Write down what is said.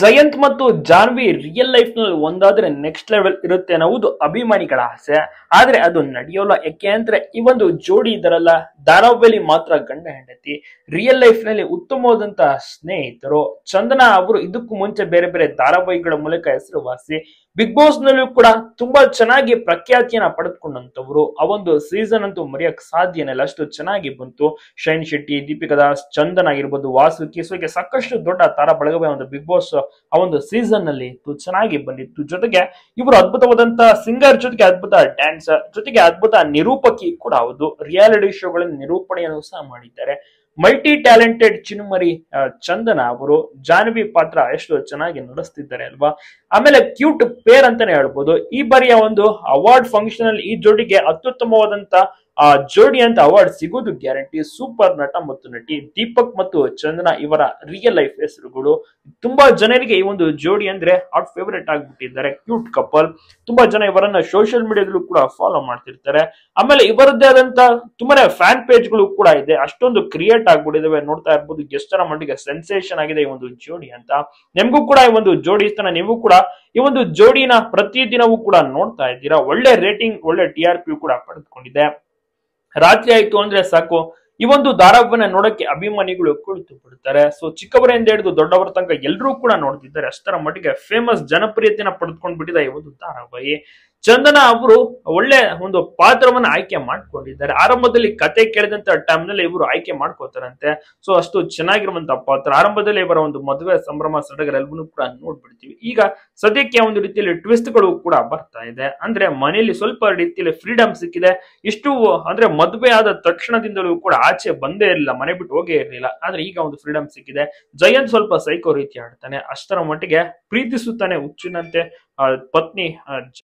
ಜಯಂತ್ ಮತ್ತು Janhvi real life ನಲ್ಲಿ ಒಂದಾದ್ರೆ next level ಇರುತ್ತೆ ಅನ್ನೋದು ಅಭಿಮಾನಿಗಳ ಆಸೆ ಆದ್ರೆ ಅದು ನಡೆಯೋಲ್ಲ ಯಾಕೆ ಅಂದ್ರೆ ಈ ಒಂದು ಜೋಡಿ ಇದರಲ್ಲ ಧಾರಾವಾಹಿಲಿ ಮಾತ್ರ ಗಂಡ ಹೆಂಡತಿ ರಿಯಲ್ ಲೈಫ್ ನಲ್ಲಿ ಉತ್ತಮವಾದಂತ ಸ್ನೇಹಿತರು ಚಂದನ ಅವರು ಇದಕ್ಕೂ ಮುಂಚೆ ಬೇರೆ ಬೇರೆ ಧಾರಾವಾಹಿಗಳ ಮೂಲಕ ಹೆಸರುವಾಸಿ ಬಿಗ್ ಬಾಸ್ ನಲ್ಲೂ ಕೂಡ ತುಂಬಾ ಚೆನ್ನಾಗಿ ಪ್ರಖ್ಯಾತಿಯನ್ನ ಪಡೆದುಕೊಂಡಂತವ್ರು ಆ ಒಂದು ಸೀಸನ್ ಅಂತೂ ಮರೆಯಕ್ ಸಾಧ್ಯನೇ ಅಷ್ಟು ಚೆನ್ನಾಗಿ ಬಂತು ಶೈನ್ ಶೆಟ್ಟಿ ದೀಪಿಕಾ ದಾಸ್ ಚಂದನ್ ಆಗಿರ್ಬೋದು ವಾಸು ಸೊಗೆ ಸಾಕಷ್ಟು ದೊಡ್ಡ ತಾರಾ ಬಳಗವೇ ಒಂದು ಬಿಗ್ ಬಾಸ್ ಆ ಒಂದು ಸೀಸನ್ ನಲ್ಲಿ ಚೆನ್ನಾಗಿ ಬಂದಿತ್ತು ಜೊತೆಗೆ ಇವರು ಅದ್ಭುತವಾದಂತಹ ಸಿಂಗರ್ ಜೊತೆಗೆ ಅದ್ಭುತ ಡ್ಯಾನ್ಸರ್ ಜೊತೆಗೆ ಅದ್ಭುತ ನಿರೂಪಕಿ ಕೂಡ ಹೌದು ರಿಯಾಲಿಟಿ ಶೋಗಳ ನಿರೂಪಣೆಯನ್ನು ಸಹ ಮಾಡಿದ್ದಾರೆ ಮಲ್ಟಿ ಟ್ಯಾಲೆಂಟೆಡ್ ಚಿನ್ಮರಿ ಚಂದನ ಅವರು ಜಾನ್ವಿ ಪಾತ್ರ ಎಷ್ಟು ಚೆನ್ನಾಗಿ ನಡೆಸ್ತಿದ್ದಾರೆ ಅಲ್ವಾ ಆಮೇಲೆ ಕ್ಯೂಟ್ ಪೇರ್ ಅಂತಾನೆ ಹೇಳ್ಬೋದು ಈ ಬಾರಿಯ ಒಂದು ಅವಾರ್ಡ್ ಫಂಕ್ಷನ್ ಅಲ್ಲಿ ಈ ಜೋಡಿಗೆ ಅತ್ಯುತ್ತಮವಾದಂತ ಆ ಜೋಡಿ ಅಂತ ಅವಾರ್ಡ್ ಸಿಗೋದು ಗ್ಯಾರಂಟಿ ಸೂಪರ್ ನಟ ಮತ್ತು ನಟಿ ದೀಪಕ್ ಮತ್ತು ಚಂದನಾ ಇವರ ರಿಯಲ್ ಲೈಫ್ ಹೆಸರುಗಳು ತುಂಬಾ ಜನರಿಗೆ ಈ ಒಂದು ಜೋಡಿ ಅಂದ್ರೆ ಹಾಟ್ ಫೇವರೇಟ್ ಆಗಿಬಿಟ್ಟಿದ್ದಾರೆ ಕ್ಯೂಟ್ ಕಪಲ್ ತುಂಬಾ ಜನ ಇವರನ್ನ ಸೋಷಿಯಲ್ ಮೀಡಿಯಾದಲ್ಲೂ ಕೂಡ ಫಾಲೋ ಮಾಡ್ತಿರ್ತಾರೆ ಆಮೇಲೆ ಇವರದ್ದೇ ಆದಂತ ತುಂಬಾನೇ ಫ್ಯಾನ್ ಪೇಜ್ಗಳು ಕೂಡ ಇದೆ ಅಷ್ಟೊಂದು ಕ್ರಿಯೇಟ್ ಆಗ್ಬಿಟ್ಟಿದಾವೆ ನೋಡ್ತಾ ಇರ್ಬೋದು ಎಷ್ಟರ ಮಟ್ಟಿಗೆ ಸೆನ್ಸೇಷನ್ ಆಗಿದೆ ಈ ಒಂದು ಜೋಡಿ ಅಂತ ನಿಮ್ಗೂ ಕೂಡ ಈ ಒಂದು ಜೋಡಿ ಇಷ್ಟ ನೀವು ಕೂಡ ಈ ಒಂದು ಜೋಡಿನ ಪ್ರತಿ ದಿನವೂ ಕೂಡ ನೋಡ್ತಾ ಇದ್ದೀರಾ ಒಳ್ಳೆ ರೇಟಿಂಗ್ ಒಳ್ಳೆ ಟಿ ಆರ್ ಪಿ ಕೂಡ ಪಡೆದುಕೊಂಡಿದೆ ರಾತ್ರಿ ಆಯ್ತು ಅಂದ್ರೆ ಸಾಕು ಈ ಒಂದು ಧಾರಾವನ್ನ ನೋಡಕ್ಕೆ ಅಭಿಮಾನಿಗಳು ಕುಳಿತು ಬಿಡ್ತಾರೆ ಸೊ ಚಿಕ್ಕವರಿಂದ ಹಿಡಿದು ದೊಡ್ಡವರ ತನಕ ಎಲ್ಲರೂ ಕೂಡ ನೋಡ್ತಿದ್ದಾರೆ ಅಷ್ಟರ ಮಟ್ಟಿಗೆ ಫೇಮಸ್ ಜನಪ್ರಿಯತೆಯನ್ನ ಪಡೆದುಕೊಂಡ್ಬಿಟ್ಟಿದೆ ಈ ಒಂದು ಧಾರಾವಾಹಿ ಚಂದನ ಅವರು ಒಳ್ಳೆ ಒಂದು ಪಾತ್ರವನ್ನ ಆಯ್ಕೆ ಮಾಡ್ಕೊಂಡಿದ್ದಾರೆ ಆರಂಭದಲ್ಲಿ ಕತೆ ಕೇಳಿದಂತ ಟೈಮ್ ನಲ್ಲಿ ಇವರು ಆಯ್ಕೆ ಮಾಡ್ಕೋತಾರಂತೆ ಸೊ ಅಷ್ಟು ಚೆನ್ನಾಗಿರುವಂತಹ ಪಾತ್ರ ಆರಂಭದಲ್ಲಿ ಇವರ ಒಂದು ಮದುವೆ ಸಂಭ್ರಮ ಸಡಗರ ಎಲ್ಲವನ್ನು ಕೂಡ ನೋಡ್ಬಿಡ್ತೀವಿ ಈಗ ಸದ್ಯಕ್ಕೆ ಒಂದು ರೀತಿಯಲ್ಲಿ ಟ್ವಿಸ್ಟ್ ಗಳು ಕೂಡ ಬರ್ತಾ ಇದೆ ಅಂದ್ರೆ ಮನೆಯಲ್ಲಿ ಸ್ವಲ್ಪ ರೀತಿಯಲ್ಲಿ ಫ್ರೀಡಮ್ ಸಿಕ್ಕಿದೆ ಇಷ್ಟು ಅಂದ್ರೆ ಮದುವೆ ಆದ ತಕ್ಷಣದಿಂದಲೂ ಕೂಡ ಆಚೆ ಬಂದೇ ಇರಲಿಲ್ಲ ಮನೆ ಬಿಟ್ಟು ಹೋಗೇ ಇರಲಿಲ್ಲ ಆದ್ರೆ ಈಗ ಒಂದು ಫ್ರೀಡಮ್ ಸಿಕ್ಕಿದೆ ಜಯಂತ್ ಸ್ವಲ್ಪ ಸೈಕೋ ರೀತಿ ಆಡ್ತಾನೆ ಅಷ್ಟರ ಮಟ್ಟಿಗೆ ಪ್ರೀತಿಸುತ್ತಾನೆ ಹುಚ್ಚಿನಂತೆ ಪತ್ನಿ